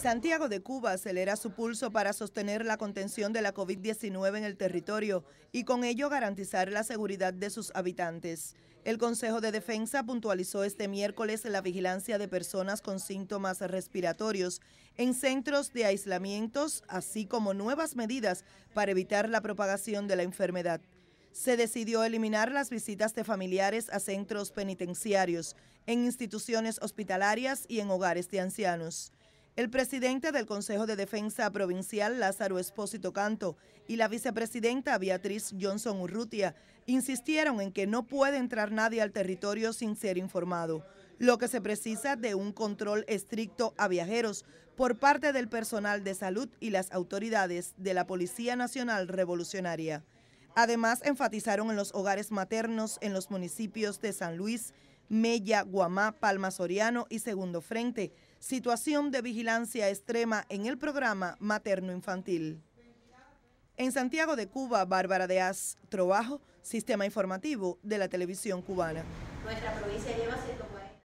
Santiago de Cuba acelera su pulso para sostener la contención de la COVID-19 en el territorio y con ello garantizar la seguridad de sus habitantes. El Consejo de Defensa puntualizó este miércoles la vigilancia de personas con síntomas respiratorios en centros de aislamientos, así como nuevas medidas para evitar la propagación de la enfermedad se decidió eliminar las visitas de familiares a centros penitenciarios, en instituciones hospitalarias y en hogares de ancianos. El presidente del Consejo de Defensa Provincial, Lázaro Espósito Canto, y la vicepresidenta Beatriz Johnson Urrutia insistieron en que no puede entrar nadie al territorio sin ser informado, lo que se precisa de un control estricto a viajeros por parte del personal de salud y las autoridades de la Policía Nacional Revolucionaria. Además, enfatizaron en los hogares maternos en los municipios de San Luis, Mella, Guamá, Palma Soriano y Segundo Frente. Situación de vigilancia extrema en el programa materno-infantil. En Santiago de Cuba, Bárbara de As, Trabajo, Sistema Informativo de la Televisión Cubana. Nuestra